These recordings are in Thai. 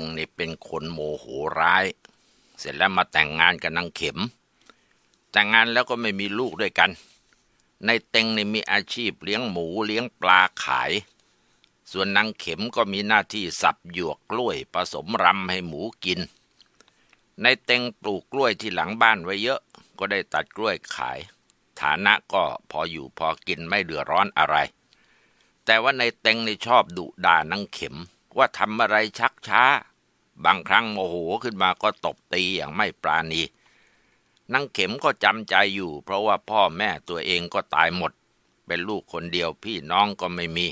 งนี่เป็นคนโมโหร้าย เสร็จแล้วมาแต่งงานกับนางเข็มแต่งงานแล้วก็ไม่มีลูกด้วยกันในเต็งนี่มีอาชีพเลี้ยงหมูเลี้ยงปลาขาย ส่วนนางเข็มก็มีหน้าที่สับหยวกกล้วย ผสมรำให้หมูกินในเต็งปลูกกล้วยที่หลังบ้านไว้เยอะก็ได้ตัดกล้วยขาย ฐานะก็พออยู่พอกินไม่เดือดร้อนอะไร แต่ว่าในเต็งนี่ชอบดุด่านางเข็มว่าทำอะไรชักช้า บางครั้งโมโหขึ้นมาก็ตบตีอย่างไม่ปราณีนางเข็มก็จำใจอยู่ เพราะว่าพ่อแม่ตัวเองก็ตายหมด เป็นลูกคนเดียวพี่น้องก็ไม่มี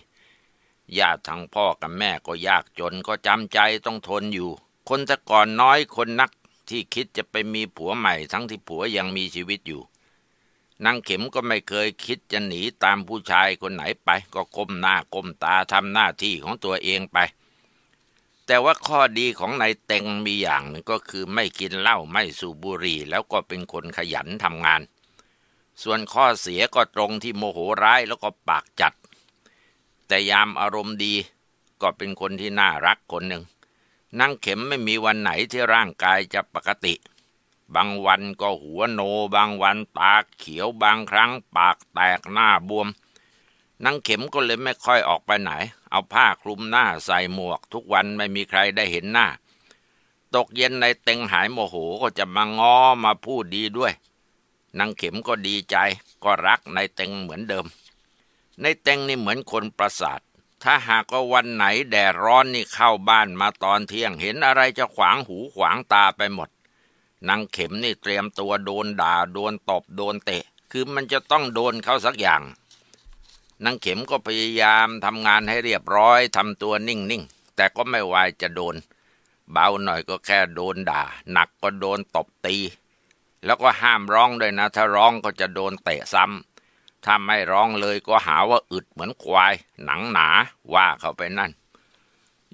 ญาติท้งพ่อกับแม่ก็ยากจนก็จำใจต้องทนอยู่ คนแต่ก่อนน้อยคนนัก ที่คิดจะไปมีผัวใหม่ทั้งที่ผัวยังมีชีวิตอยู่นางเข็มก็ไม่เคยคิดจะหนีตามผู้ชายคนไหนไป ก็ก้มหน้าก้มตาทำหน้าที่ของตัวเองไปแต่ว่าข้อดีของนายเต็งมีอย่างหนึ่งก็คือไม่กินเหล้าไม่สูบบุหรี่ แล้วก็เป็นคนขยันทำงาน ส่วนข้อเสียก็ตรงที่โมโหร้ายแล้วก็ปากจัด แต่ยามอารมณ์ดีก็เป็นคนที่น่ารักคนหนึ่งนั่งเข็มไม่มีวันไหนที่ร่างกายจะปกติ บางวันก็หัวโนบางวันตาเขียวบางครั้งปากแตกหน้าบวมนางเข็มก็เลยไม่ค่อยออกไปไหน เอาผ้าคลุมหน้าใส่หมวก ทุกวันไม่มีใครได้เห็นหน้า ตกเย็นในเต็งหายโมโหก็จะมางอมาพูดดีด้วย นางเข็มก็ดีใจ ก็รักในเต็งเหมือนเดิม ในเต็งนี่เหมือนคนประสาท ถ้าหากว่าวันไหนแดดร้อนนี่เข้าบ้านมาตอนเที่ยงเห็นอะไรจะขวางหูขวางตาไปหมด นางเข็มนี่เตรียมตัวโดนด่าโดนตบโดนเตะ คือมันจะต้องโดนเขาสักอย่างนางเข็มก็พยายามทำงานให้เรียบร้อยทำตัวนิ่งๆ แต่ก็ไม่ไวจะโดน เบาหน่อยก็แค่โดนด่า หนักก็โดนตบตี แล้วก็ห้ามร้องด้วยนะถ้าร้องก็จะโดนเตะซ้ำถ้าไม่ร้องเลยก็หาว่าอึดเหมือนควายหนังหนาว่าเขาไปนั่น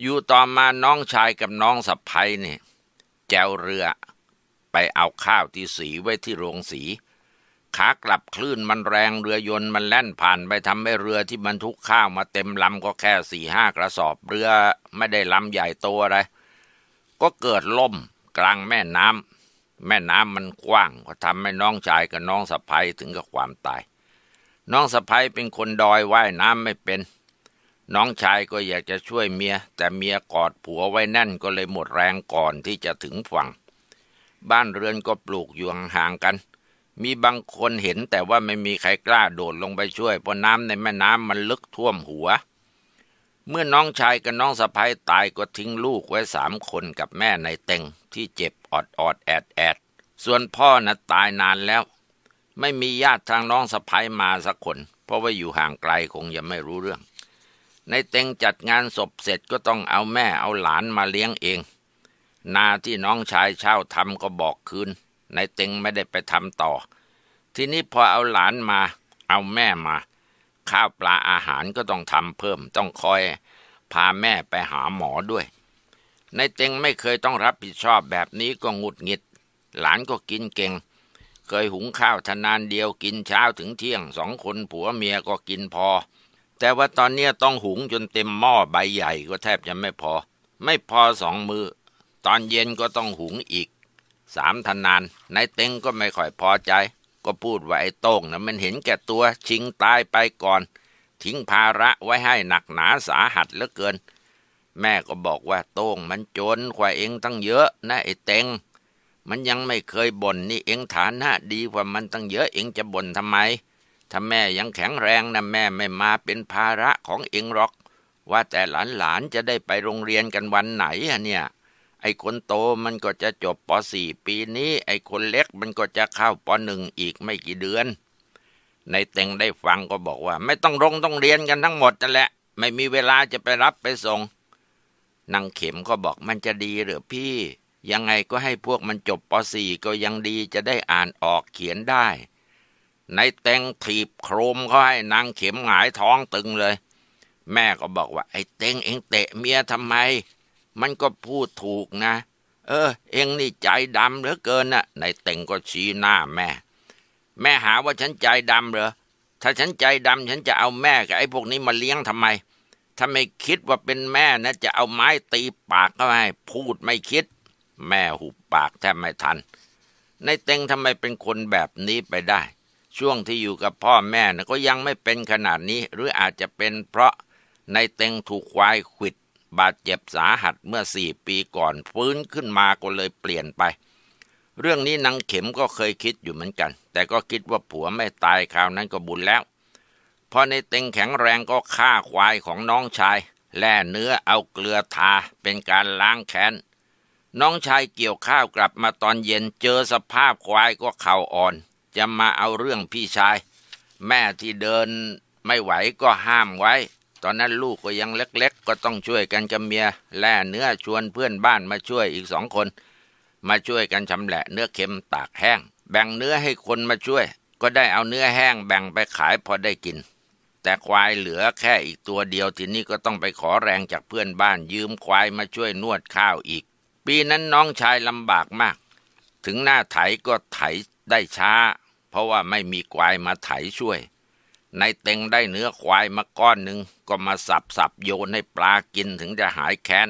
อยู่ต่อมาน้องชายกับน้องสะพ้ยเนี่ยแจวเรือไปเอาข้าวที่สีไว้ที่โรงสีขากลับคลื่นมันแรงเรือยนต์มันแล่นผ่านไปทำให้เรือที่บรรทุกข้าวมาเต็มลำก็แค่สี่ห้ากระสอบเรือไม่ได้ลำใหญ่โตอะไร ก็เกิดล่มกลางแม่น้ำแม่น้ำมันกว้าง ก็ทำให้น้องชายกับน้องสะพ้ยถึงกับความตาย น้องสะพ้ยเป็นคนดอยว่ายน้ำไม่เป็น น้องชายก็อยากจะช่วยเมีย แต่เมียกอดผัวไว้แน่นก็เลยหมดแรงก่อนที่จะถึงฝั่งบ้านเรือนก็ปลูกอยู่ห่างกันมีบางคนเห็นแต่ว่าไม่มีใครกล้าโดดลงไปช่วยเพราะน้ำในแม่น้ำมันลึกท่วมหัว เมื่อน้องชายกับน้องสะพ้ายตายก็ทิ้งลูกไว้สามคนกับแม่ในเต็งที่เจ็บอดอดแอดแอดส่วนพ่อนะ่ะตายนานแล้ว ไม่มีญาติทางน้องสะพ้ายมาสักคน เพราะว่าอยู่ห่างไกลคงยังไม่รู้เรื่อง ในเต็งจัดงานศพเสร็จก็ต้องเอาแม่เอาหลานมาเลี้ยงเองนาที่น้องชายเช่าทำก็บอกคืนนายติงไม่ได้ไปทำต่อ ทีนี้พอเอาหลานมา เอาแม่มา ข้าวปลาอาหารก็ต้องทำเพิ่มต้องคอย พาแม่ไปหาหมอด้วยนายเต็งไม่เคยต้องรับผิดชอบแบบนี้ก็งุดหงิด หลานก็กินเก่ง เคยหุงข้าวทนานเดียวกินเช้าถึงเที่ยงสองคนผัวเมียก็กินพอ แต่ว่าตอนนี้ต้องหุงจนเต็มหม้อใบใหญ่ก็แทบจะไม่พอ ไม่พอสองมือ ตอนเย็นก็ต้องหุงอีกสามธนานนายเต็งก็ไม่ค่อยพอใจ ก็พูดว่า ไอ้โต้งนะมันเห็นแก่ตัวชิงตายไปก่อน ทิ้งภาระไว้ให้หนักหนาสาหัสเหลือเกิน แม่ก็บอกว่าโต้งมันจนกว่าเองตั้งเยอะนะไอ้เต็ง มันยังไม่เคยบ่นนี่เองฐานะดีกว่ามันตั้งเยอะเองจะบ่นทำไมถ้าแม่ยังแข็งแรงนะแม่ไม่มาเป็นภาระของเองหรอก ว่าแต่หลานๆจะได้ไปโรงเรียนกันวันไหนอะเนี่ยไอ้คนโตมันก็จะจบป .4 ปีนี้ ไอ้คนเล็กมันก็จะเข้าป .1 อีกไม่กี่เดือน ในเต็งได้ฟังก็บอกว่า ไม่ต้องรงต้องเรียนกันทั้งหมดนั่นแหละ ไม่มีเวลาจะไปรับไปส่ง นางเข็มก็บอกมันจะดีหรือพี่ ยังไงก็ให้พวกมันจบป .4 ก็ยังดีจะได้อ่านออกเขียนได้ ในเตงถีบโครมเขาให้นางเข็มหงายท้องตึงเลย แม่ก็บอกว่า ไอ้เตงเองเตะเมียทำไมมันก็พูดถูกนะ เออ เองนี่ใจดำเหลือเกินนะนายเต่งก็ชี้หน้าแม่ แม่หาว่าฉันใจดำเหรอ ถ้าฉันใจดำฉันจะเอาแม่กับไอ้พวกนี้มาเลี้ยงทำไมถ้าไม่คิดว่าเป็นแม่นะจะเอาไม้ตีปากก็ไม่พูดไม่คิด แม่หุบปากแทบไม่ทันนายเต่งทำไมเป็นคนแบบนี้ไปได้ ช่วงที่อยู่กับพ่อแม่นะก็ยังไม่เป็นขนาดนี้ หรืออาจจะเป็นเพราะนายเต็งถูกควายขิดบาดเจ็บสาหัสเมื่อสี่ปีก่อนฟื้นขึ้นมาก็เลยเปลี่ยนไป เรื่องนี้นางเข็มก็เคยคิดอยู่เหมือนกัน แต่ก็คิดว่าผัวไม่ตายคราวนั้นก็บุญแล้วพอในเต็งแข็งแรงก็ฆ่าควายของน้องชาย แล่เนื้อเอาเกลือทาเป็นการล้างแค้นน้องชายเกี่ยวข้าวกลับมาตอนเย็นเจอสภาพควายก็เข่าอ่อนจะมาเอาเรื่องพี่ชาย แม่ที่เดินไม่ไหวก็ห้ามไว้ตอนนั้นลูกก็ยังเล็กๆ ก็ต้องช่วยกันกับเมีย แล่เนื้อ ชวนเพื่อนบ้านมาช่วยอีกสองคน มาช่วยกันชำแหละเนื้อเค็มตากแห้ง แบ่งเนื้อให้คนมาช่วยก็ได้เอาเนื้อแห้งแบ่งไปขายพอได้กิน แต่ควายเหลือแค่อีกตัวเดียวทีนี้ก็ต้องไปขอแรงจากเพื่อนบ้านยืมควายมาช่วยนวดข้าวอีก ปีนั้นน้องชายลำบากมาก ถึงหน้าไถก็ไถได้ช้า เพราะว่าไม่มีควายมาไถช่วยนายเต็งได้เนื้อควายมาก้อนหนึ่ง ก็มาสับสับโยนให้ปลากินถึงจะหายแค้น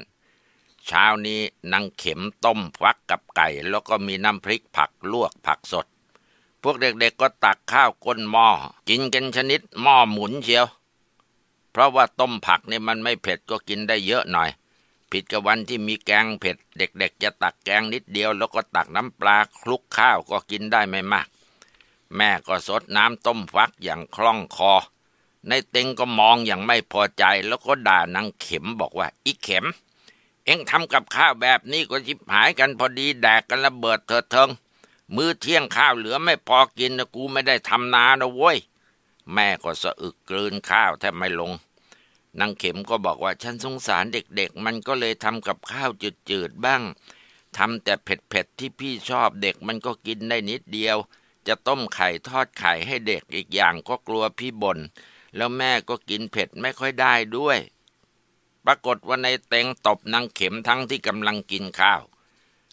เช้านี้นางเข็มต้มฟักกับไก่ แล้วก็มีน้ำพริกผักลวกผักสด พวกเด็กๆก็ตักข้าวก้นหม้อ กินกันชนิดหม้อหมุนเชียว เพราะว่าต้มผักนี่มันไม่เผ็ดก็กินได้เยอะหน่อย ผิดกับวันที่มีแกงเผ็ด เด็กๆจะตักแกงนิดเดียว แล้วก็ตักน้ำปลาคลุกข้าวก็กินได้ไม่มากแม่ก็สดน้ำต้มฟักอย่างคล่องคอ ในเต็งก็มองอย่างไม่พอใจแล้วก็ด่านางเข็มบอกว่าอีเข็ม เอ็งทำกับข้าวแบบนี้ก็ชิบหายกันพอดีแดกกันระเบิดเถิดเทิงมื้อเที่ยงข้าวเหลือไม่พอกินนะกูไม่ได้ทำนานะเว้ย แม่ก็สะอึกกลืนข้าวแทบไม่ลงนางเข็มก็บอกว่าฉันสงสารเด็กๆมันก็เลยทำกับข้าวจืดๆบ้างทำแต่เผ็ดๆที่พี่ชอบเด็กมันก็กินได้นิดเดียวจะต้มไข่ทอดไข่ให้เด็กอีกอย่างก็กลัวพี่บน่นแล้วแม่ก็กินเผ็ดไม่ค่อยได้ด้วย ปรากฏว่าในเต็งตบนางเข็มทั้งที่กำลังกินข้าว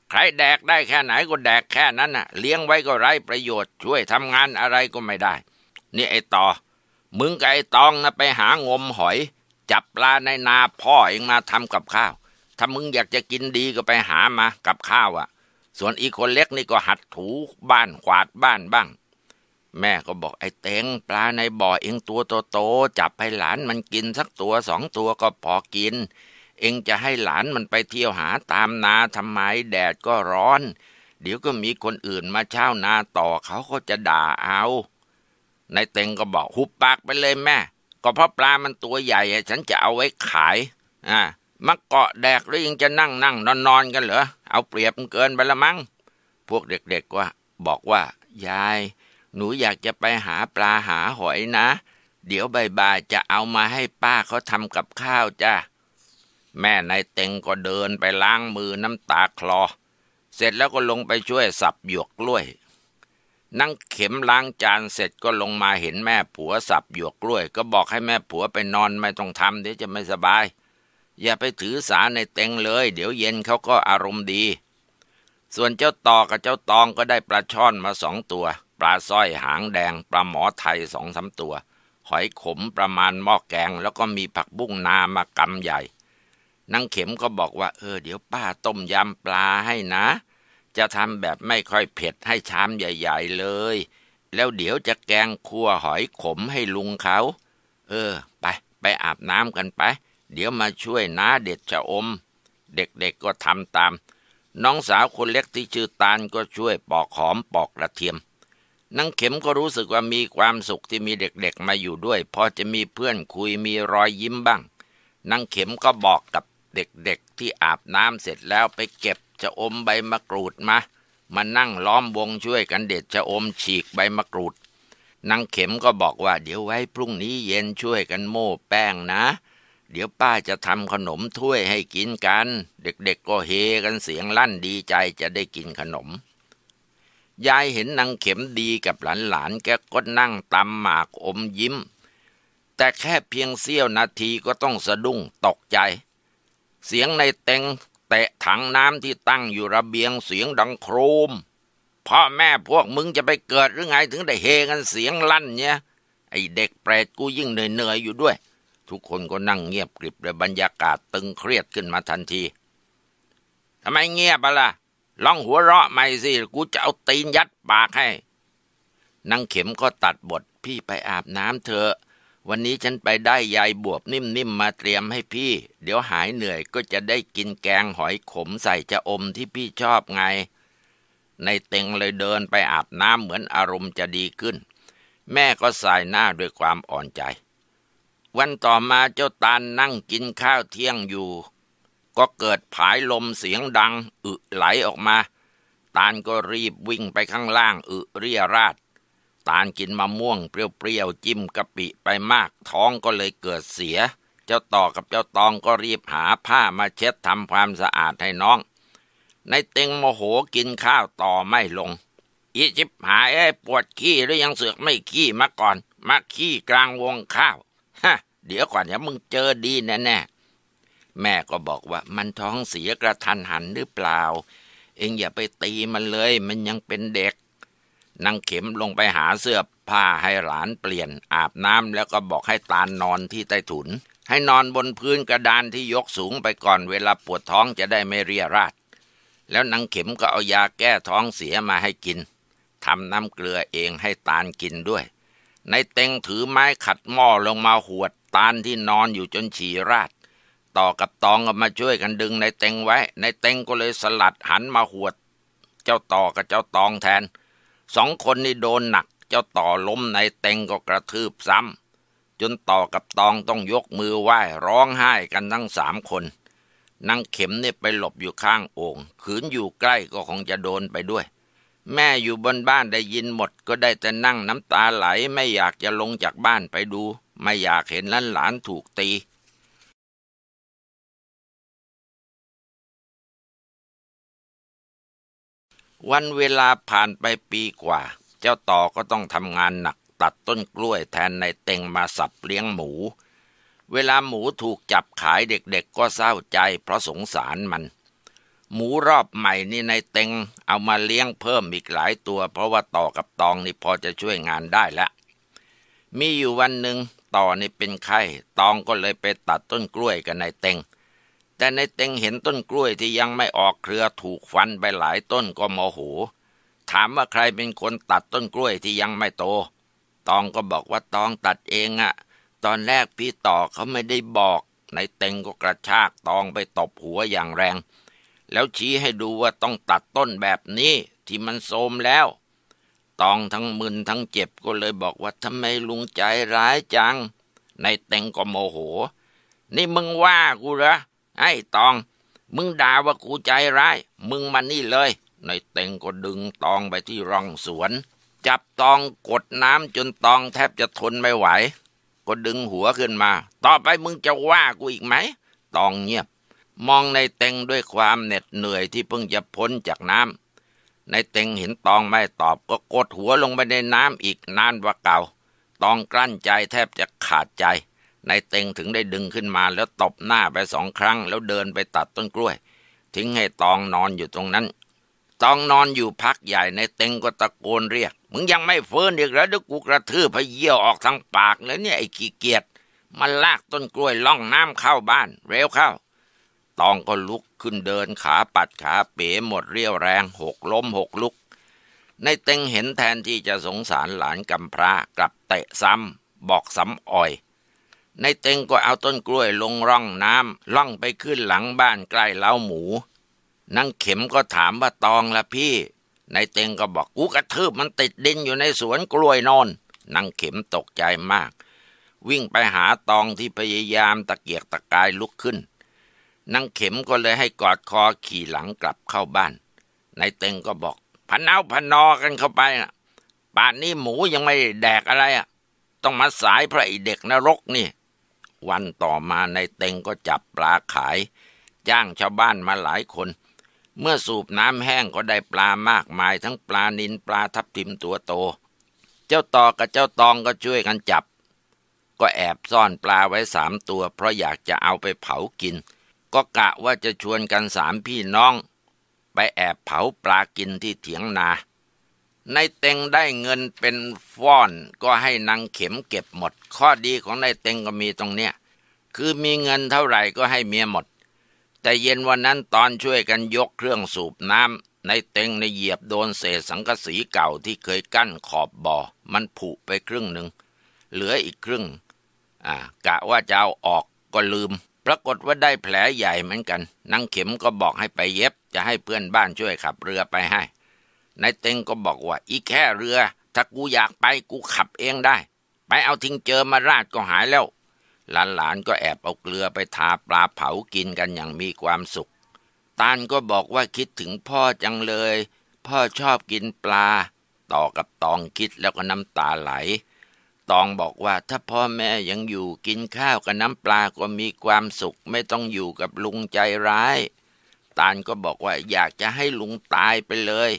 ใครแดกได้แค่ไหนก็แดกแค่นั้นน่ะ เลี้ยงไว้ก็ไร้ประโยชน์ช่วยทำงานอะไรก็ไม่ได้นี่ไอ้ต่อมึงกับไอ้ตองนะไปหางมหอย จับปลาในนาพ่อเองมาทำกับข้าว ถ้ามึงอยากจะกินดีก็ไปหามากับข้าวอะ่ะส่วนอีกคนเล็กนี่ก็หัดถูบ้านขวาดบ้านบ้าง แม่ก็บอกไอ้เต็ง ปลาในบ่อเองตัวโตๆจับให้หลานมันกินสักตัวสองตัวก็พอกิน เองจะให้หลานมันไปเที่ยวหาตามนาทำไมแดดก็ร้อน เดี๋ยวก็มีคนอื่นมาเช่านาต่อเขาก็จะด่าเอาในเต็งก็บอกหุบปากไปเลยแม่ ก็เพราะปลามันตัวใหญ่ฉันจะเอาไว้ขายอ่ามาเกาะแดกแล้วยังจะนั่งนั่งนอนนอนกันเหรอเอาเปรียบเกินไปละมั้ง พวกเด็กๆว็บอกว่า ยาย หนูอยากจะไปหาปลาหาหอยนะ เดี๋ยวบ่ายๆจะเอามาให้ป้าเขาทำกับข้าวจ้าแม่นายเต็งก็เดินไปล้างมือน้ำตาคลอ เสร็จแล้วก็ลงไปช่วยสับหยวกกล้วยนั่งเข็มล้างจานเสร็จก็ลงมาเห็นแม่ผัวสับหยวกกล้วย ก็บอกให้แม่ผัวไปนอนไม่ต้องทำเดี๋ยวจะไม่สบายอย่าไปถือสาในเต็งเลย เดี๋ยวเย็นเขาก็อารมณ์ดี ส่วนเจ้าต่อกับเจ้าตองก็ได้ปลาช่อนมาสองตัว ปลาสร้อยหางแดงปลาหมอไทยสองสาตัว หอยขมประมาณหม้อแกง แล้วก็มีผักบุ้งนามากำใหญ่นางเข็มก็บอกว่าเออเดี๋ยวป้าต้มยำปลาให้นะ จะทำแบบไม่ค่อยเผ็ดให้ชามใหญ่ๆเลย แล้วเดี๋ยวจะแกงคั่วหอยขมให้ลุงเขา เออ ไป ไปอาบน้ำกันไปเดี๋ยวมาช่วยน้าเด็ดชะอมเด็กๆก็ทำตาม น้องสาวคนเล็กที่ชื่อตาลก็ช่วยปอกหอมปอกกระเทียมนังเข็มก็รู้สึกว่ามีความสุขที่มีเด็กๆมาอยู่ด้วยพอจะมีเพื่อนคุยมีรอยยิ้มบ้าง นังเข็มก็บอกกับเด็กๆที่อาบน้ำเสร็จแล้วไปเก็บจะอมใบมะกรูดมามานั่งล้อมวงช่วยกันเด็ดชะอมฉีกใบมะกรูดนังเข็มก็บอกว่าเดี๋ยวไว้พรุ่งนี้เย็นช่วยกันโม่แป้งนะเดี๋ยวป้าจะทำขนมถ้วยให้กินกัน เด็กๆก็เฮกันเสียงลั่นดีใจจะได้กินขนม ยายเห็นนางเข็มดีกับหลานๆแกก็นั่งตำหมากอมยิ้ม แต่แค่เพียงเสี้ยวนาทีก็ต้องสะดุ้งตกใจ เสียงในเต็งเตะถังน้ำที่ตั้งอยู่ระเบียงเสียงดังโครม พ่อแม่พวกมึงจะไปเกิดหรือไงถึงได้เฮกันเสียงลั่นเนี่ย ไอเด็กแปรกกูยิ่งเหนื่อยๆอยู่ด้วยทุกคนก็นั่งเงียบกริบและบรรยากาศตึงเครียดขึ้นมาทันที ทำไมเงียบล่ะ ลองหัวเราะใหม่สิ กูจะเอาตีนยัดปากให้ นางเข็มก็ตัดบทพี่ไปอาบน้ำเถอะวันนี้ฉันไปได้ยายบวบนิ่มๆมมาเตรียมให้พี่ เดี๋ยวหายเหนื่อยก็จะได้กินแกงหอยขมใส่จะอมที่พี่ชอบไง ในเต็งเลยเดินไปอาบน้ำเหมือนอารมณ์จะดีขึ้น แม่ก็สายหน้าด้วยความอ่อนใจวันต่อมาเจ้าตาลนั่งกินข้าวเที่ยงอยู่ ก็เกิดผายลมเสียงดังอึไหลออกมา ตาลก็รีบวิ่งไปข้างล่างอึเรียราดตาลกินมะม่วงเปรี้ยวๆจิ้มกะปิไปมากท้องก็เลยเกิดเสีย เจ้าต่อกับเจ้าตองก็รีบหาผ้ามาเช็ดทำความสะอาดให้น้อง ในเต็งโมโหกินข้าวต่อไม่ลงอีจิบหายปวดขี้หรือยังเสือกไม่ขี้มาก่อน มาขี้กลางวงข้าวฮะเดี๋ยวก่อนเดี๋ยวมึงเจอดีแน่แน่แม่ก็บอกว่ามันท้องเสียกระทันหันหรือเปล่า เองอย่าไปตีมันเลย มันยังเป็นเด็กนางเข็มลงไปหาเสื้อผ้าให้หลานเปลี่ยนอาบน้ำแล้วก็บอกให้ตานนอนที่ใต้ถุน ให้นอนบนพื้นกระดานที่ยกสูงไปก่อนเวลาปวดท้องจะได้ไม่เรียราด แล้วนางเข็มก็เอายาแก้ท้องเสียมาให้กินทำน้ำเกลือเองให้ตานกินด้วยในเต็งถือไม้ขัดหม้อลงมาหวด ตานที่นอนอยู่จนฉี่ราดต่อกับตองก็มาช่วยกันดึงในเต็งไว้ ในเต็งก็เลยสลัดหันมาหวด เจ้าต่อกับเจ้าตองแทน สองคนนี่โดนหนักเจ้าต่อล้มในเต็งก็กระทืบซ้ำจนต่อกับตองต้องยกมือไหว้ร้องไห้กันทั้งสามคนนางเข็มเนี่ยไปหลบอยู่ข้างโอง่งขืนอยู่ใกล้ก็คงจะโดนไปด้วยแม่อยู่บนบ้านได้ยินหมดก็ได้แต่นั่งน้ำตาไหลไม่อยากจะลงจากบ้านไปดู ไม่อยากเห็นลนหลานถูกตี วันเวลาผ่านไปปีกว่า เจ้าต่อก็ต้องทำงานหนักตัดต้นกล้วยแทนในเต็งมาสับเลี้ยงหมู เวลาหมูถูกจับขายเด็กๆกก็เศร้าใจเพราะสงสารมันหมูรอบใหม่นี่ในเต็งเอามาเลี้ยงเพิ่มอีกหลายตัว เพราะว่าต่อกับตองนี่พอจะช่วยงานได้ละมีอยู่วันหนึ่งต่อนี่เป็นไข้ ตองก็เลยไปตัดต้นกล้วยกับนายเต็ง แต่นายเต็งเห็นต้นกล้วยที่ยังไม่ออกเครือถูกฟันไปหลายต้นก็โมโหถามว่าใครเป็นคนตัดต้นกล้วยที่ยังไม่โต ตองก็บอกว่าตองตัดเองอะตอนแรกพี่ต่อเขาไม่ได้บอกนายเต็งก็กระชากตองไปตบหัวอย่างแรงแล้วชี้ให้ดูว่าต้องตัดต้นแบบนี้ ที่มันโทมแล้ว ตองทั้งมึนทั้งเจ็บก็เลยบอกว่าทำไมลุงใจร้ายจังในเต็งก็โมโห นี่มึงว่ากูเหรอไอ้ตองมึงด่าว่ากูใจร้าย มึงมานี่เลยในเต็งก็ดึงตองไปที่ร่องสวน จับตองกดน้ำจนตองแทบจะทนไม่ไหวก็ดึงหัวขึ้นมา ต่อไปมึงจะว่ากูอีกไหมตองเงียบมองในเต็งด้วยความเหน็ดเหนื่อยที่เพิ่งจะพ้นจากน้ำ ในเต็งเห็นตอง ไม่ตอบก็กดหัวลงไปในน้ำอีกนานกว่าเก่าตองกลั้นใจแทบจะขาดใจ ในเต็งถึงได้ดึงขึ้นมาแล้วตบหน้าไปสองครั้ง แล้วเดินไปตัดต้นกล้วย ทิ้งให้ตองนอนอยู่ตรงนั้น ตองนอนอยู่พักใหญ่ในเต็งก็ตะโกนเรียกมึงยังไม่เฟินอีกแล้วดีกูกระทือพเยี่ยวออกทางปากแล้วเนี่ยไอ้ขี้เกียจมันลากต้นกล้วยล่องน้ำเข้าบ้านเร็วเข้าตองก็ลุกขึ้นเดินขาปัดขาเป๋หมดเรียวแรงหกล้มหกลุก ในเต็งเห็นแทนที่จะสงสารหลานกำพร้ากลับเตะซ้ำบอกซ้ำอ่อย ในเต็งก็เอาต้นกล้วยลงร่องน้ำล่องไปขึ้นหลังบ้านใกล้เล้าหมูน่งเข็มก็ถามว่าตองละพี่ ในเต็งก็บอกกูกระทืบมันติดดินอยู่ในสวนกล้วยนอนน่งเข็มตกใจมาก วิ่งไปหาตองที่พยายามตะเกียกตะกายลุกขึ้นนางเข็มก็เลยให้กอดคอขี่หลังกลับเข้าบ้าน นายเต็งก็บอกพันเอาพันนอ กันเข้าไปนะป่านนี้หมูยังไม่แดกอะไรอ่ะ ต้องมาสายพระอีเด็กนรกนี่ วันต่อมานายเต็งก็จับปลาขาย จ้างชาวบ้านมาหลายคน เมื่อสูบน้ำแห้งก็ได้ปลามากมายทั้งปลานินปลาทับทิมตัวโต เจ้าตอกับเจ้าตองก็ช่วยกันจับ ก็แอบซ่อนปลาไว้สามตัว เพราะอยากจะเอาไปเผากินก็กะว่าจะชวนกันสามพี่น้อง ไปแอบเผาปลากินที่เถียงนา ในเต็งได้เงินเป็นฟ้อนก็ให้นางเข็มเก็บหมด ข้อดีของในเต็งก็มีตรงเนี้ยคือมีเงินเท่าไหร่ก็ให้เมียหมด แต่เย็นวันนั้นตอนช่วยกันยกเครื่องสูบน้ำในเต็งในเหยียบโดนเศษสังกะสีเก่าที่เคยกั้นขอบบ่อ มันผุไปครึ่งหนึ่งเหลืออีกครึ่งอ่ากะว่าจะเอาออกก็ลืมปรากฏว่าได้แผลใหญ่เหมือนกันนางเข็มก็บอกให้ไปเย็บ จะให้เพื่อนบ้านช่วยขับเรือไปให้ นายเต็งก็บอกว่าอีแค่เรือ ถ้ากูอยากไปกูขับเองได้ ไปเอาทิ้งเจอมาราดก็หายแล้ว หลาน ๆก็แอบเอาเกลือไปทาปลาเผากินกันอย่างมีความสุข ตานก็บอกว่าคิดถึงพ่อจังเลย พ่อชอบกินปลา ต่อกับตองคิดแล้วก็น้ำตาไหลตองบอกว่าถ้าพ่อแม่ยังอยู่กินข้าวกับน้ำปลาก็มีความสุขไม่ต้องอยู่กับลุงใจร้าย ตาลก็บอกว่าอยากจะให้ลุงตายไปเลย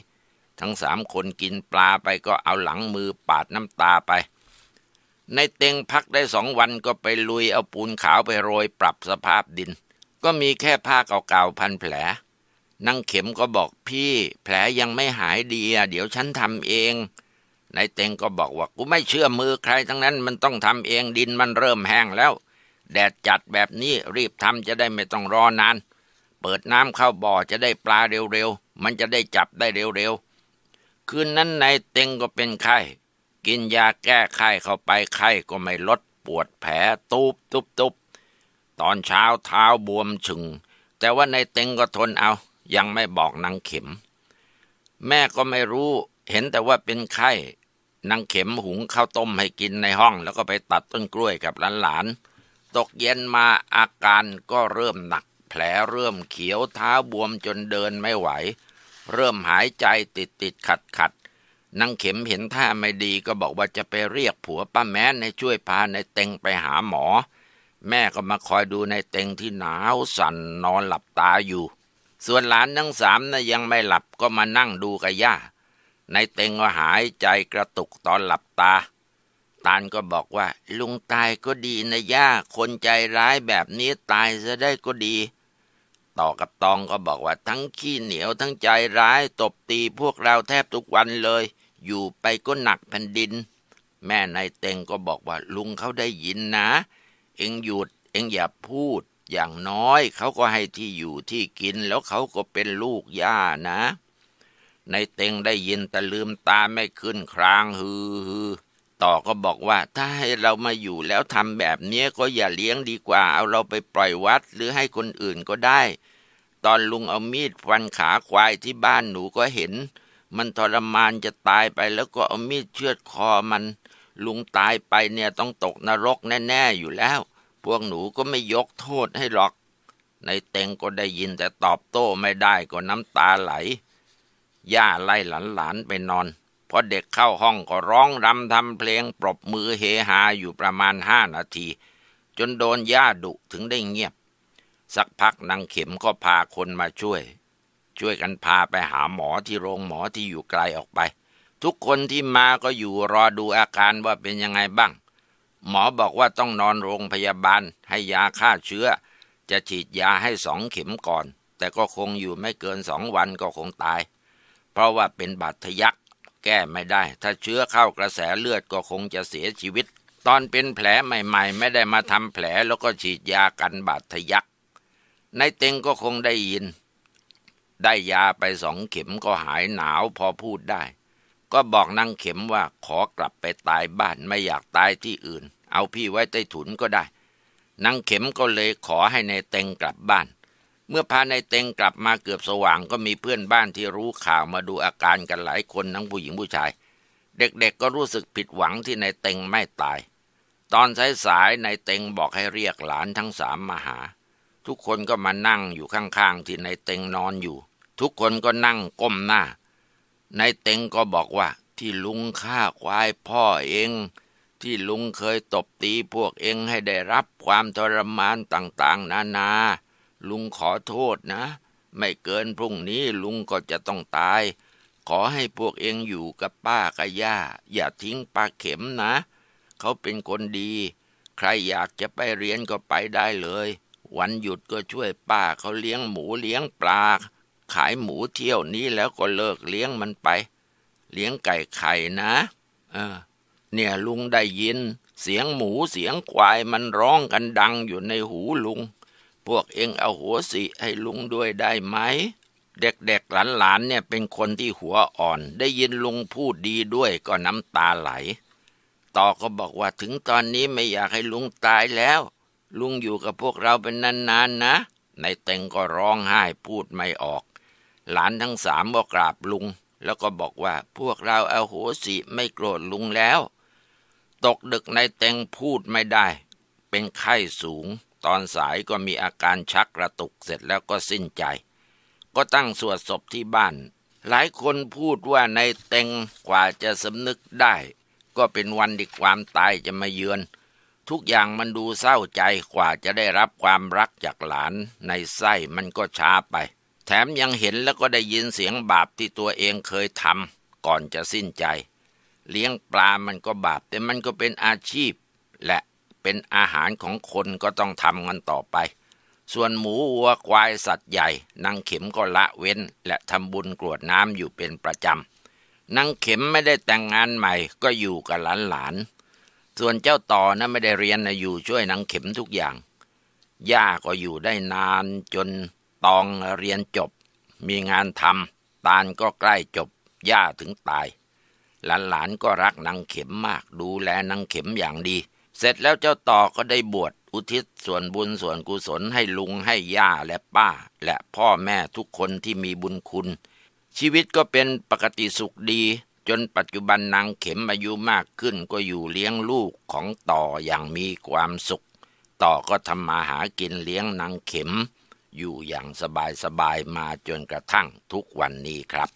ทั้งสามคนกินปลาไปก็เอาหลังมือปาดน้ำตาไป ในเต็งพักได้สองวันก็ไปลุยเอาปูนขาวไปโรยปรับสภาพดิน ก็มีแค่ผ้าเก่าๆพันแผลนางเข็มก็บอกพี่ แผลยังไม่หายดีอ่ะเดี๋ยวฉันทำเองนายเต็งก็บอกว่ากูไม่เชื่อมือใครทั้งนั้นมันต้องทำเองดินมันเริ่มแห้งแล้วแดดจัดแบบนี้รีบทำจะได้ไม่ต้องรอนาน เปิดน้ำเข้าบ่อจะได้ปลาเร็วๆมันจะได้จับได้เร็วๆคืนนั้นนายเต็งก็เป็นไข้กินยาแก้ไข้เข้าไปไข้ก็ไม่ลด ปวดแผลตุบตุบตุบตอนเช้าเท้าบวมชึง แต่ว่านายเต็งก็ทนเอา ยังไม่บอกนางเข็ม แม่ก็ไม่รู้ เห็นแต่ว่าเป็นไข้นางเข็มหุงข้าวต้มให้กินในห้อง แล้วก็ไปตัดต้นกล้วยกับหลานๆตกเย็นมาอาการก็เริ่มหนัก แผลเริ่มเขียวเท้าบวมจนเดินไม่ไหว เริ่มหายใจติดติดขัดขัดนางเข็มเห็นท่าไม่ดีก็บอกว่าจะไปเรียกผัวป้าแม้นให้ช่วยพาในเต็งไปหาหมอ แม่ก็มาคอยดูในเต็งที่หนาวสั่นนอนหลับตาอยู่ ส่วนหลานทั้งสามนะ่ะยังไม่หลับก็มานั่งดูกับย่านายเต็ง ก็หายใจกระตุกตอนหลับตา ตานก็บอกว่าลุงตายก็ดีนะย่าคนใจร้ายแบบนี้ตายจะได้ก็ดี ต่อกับตองก็บอกว่าทั้งขี้เหนียวทั้งใจร้าย ตบตีพวกเราแทบทุกวันเลย อยู่ไปก็หนักแผ่นดิน แม่นายเต็ง ก็บอกว่าลุงเขาได้ยินนะ เอ็งหยุด เอ็งอย่าพูดอย่างน้อย เขาก็ให้ที่อยู่ที่กินแล้วเขาก็เป็นลูกย่านะในเต็งได้ยินแต่ลืมตาไม่ขึ้นครางฮือฮือต่อก็บอกว่าถ้าให้เรามาอยู่แล้วทำแบบนี้ก็อย่าเลี้ยงดีกว่าเอาเราไปปล่อยวัดหรือให้คนอื่นก็ได้ ตอนลุงเอามีดฟันขาควายที่บ้านหนูก็เห็น มันทรมานจะตายไปแล้วก็เอามีดเชือดคอมัน ลุงตายไปเนี่ยต้องตกนรกแน่ๆอยู่แล้ว พวกหนูก็ไม่ยกโทษให้หรอกในเต็งก็ได้ยินแต่ตอบโต้ไม่ได้ก็น้ำตาไหลย่าไล่หลานๆ ไปนอน พอเด็กเข้าห้องก็ร้องรำทำเพลงปรบมือเฮฮาอยู่ประมาณห้านาที จนโดนย่าดุถึงได้เงียบ สักพักนางเข็มก็พาคนมาช่วย ช่วยกันพาไปหาหมอที่โรงหมอที่อยู่ไกลออกไป ทุกคนที่มาก็อยู่รอดูอาการว่าเป็นยังไงบ้าง หมอบอกว่าต้องนอนโรงพยาบาลให้ยาฆ่าเชื้อ จะฉีดยาให้สองเข็มก่อน แต่ก็คงอยู่ไม่เกินสองวันก็คงตายเพราะว่าเป็นบาดทะยักแก้ไม่ได้ ถ้าเชื้อเข้ากระแสเลือดก็คงจะเสียชีวิต ตอนเป็นแผลใหม่ๆ ไม่ได้มาทำแผลแล้วก็ฉีดยากันบาดทะยักในเต็งก็คงได้ยิน ได้ยาไปสองเข็มก็หายหนาวพอพูดได้ ก็บอกนางเข็มว่าขอกลับไปตายบ้านไม่อยากตายที่อื่น เอาพี่ไว้ใต้ถุนก็ได้นางเข็มก็เลยขอให้ในเต็งกลับบ้านเมื่อพาในเต็งกลับมาเกือบสว่างก็มีเพื่อนบ้านที่รู้ข่าวมาดูอาการกันหลายคนทั้งผู้หญิงผู้ชาย เด็กๆกก็รู้สึกผิดหวังที่ในเต็งไม่ตาย ตอนสายๆในเต็งบอกให้เรียกหลานทั้งสามมาหา ทุกคนก็มานั่งอยู่ข้างๆที่ในเต็งนอนอยู่ ทุกคนก็นั่งก้มหน้าในเต็งก็บอกว่า ที่ลุงฆ่าควายพ่อเอง ที่ลุงเคยตบตีพวกเองให้ได้รับความทรมานต่าง ๆนานานาลุงขอโทษนะ ไม่เกินพรุ่งนี้ลุงก็จะต้องตาย ขอให้พวกเองอยู่กับป้ากับย่าอย่าทิ้งป้าเข็มนะ เขาเป็นคนดี ใครอยากจะไปเรียนก็ไปได้เลย วันหยุดก็ช่วยป้าเขาเลี้ยงหมูเลี้ยงปลาขายหมูเที่ยวนี้แล้วก็เลิกเลี้ยงมันไป เลี้ยงไก่ไข่นะเออเนี่ยลุงได้ยิน เสียงหมูเสียงควายมันร้องกันดังอยู่ในหูลุงพวกเองเอาหัวสิให้ลุงด้วยได้ไหม เด็กๆหลานๆเนี่ยเป็นคนที่หัวอ่อนได้ยินลุงพูดดีด้วยก็น้ำตาไหล ต่อก็บอกว่าถึงตอนนี้ไม่อยากให้ลุงตายแล้ว ลุงอยู่กับพวกเราเป็นนานๆนนะนายเต็งก็ร้องไห้พูดไม่ออก หลานทั้งสามก็กราบลุง แล้วก็บอกว่าพวกเราเอาหัวสิไม่โกรธลุงแล้ว ตกดึกนายเต็งพูดไม่ได้ เป็นไข้สูงตอนสายก็มีอาการชักกระตุกเสร็จแล้วก็สิ้นใจ ก็ตั้งสวดศพที่บ้าน หลายคนพูดว่าในเต็งกว่าจะสำนึกได้ ก็เป็นวันที่ความตายจะมาเยือน ทุกอย่างมันดูเศร้าใจกว่าจะได้รับความรักจากหลาน ในไส้มันก็ช้าไป แถมยังเห็นแล้วก็ได้ยินเสียงบาปที่ตัวเองเคยทำก่อนจะสิ้นใจ เลี้ยงปลามันก็บาปแต่มันก็เป็นอาชีพและเป็นอาหารของคนก็ต้องทำกันต่อไป ส่วนหมูวัวควายสัตว์ใหญ่นางเข็มก็ละเว้น และทำบุญกรวดน้ำอยู่เป็นประจำนางเข็มไม่ได้แต่งงานใหม่ก็อยู่กับหลานๆส่วนเจ้าต่อนะไม่ได้เรียนนะอยู่ช่วยนางเข็มทุกอย่าง ย่าก็อยู่ได้นานจน ตองเรียนจบ มีงานทำ ตาลก็ใกล้จบย่าถึงตาย หลานๆก็รักนางเข็มมาก ดูแลนางเข็มอย่างดีเสร็จแล้วเจ้าต่อก็ได้บวชอุทิศส่วนบุญส่วนกุศลให้ลุงให้ย่าและป้า และพ่อแม่ทุกคนที่มีบุญคุณ ชีวิตก็เป็นปกติสุขดี จนปัจจุบันนางเข็มอายุมากขึ้นก็อยู่เลี้ยงลูกของต่ออย่างมีความสุข ต่อก็ทำมาหากินเลี้ยงนางเข็ม อยู่อย่างสบายสบายมาจนกระทั่งทุกวันนี้ครับ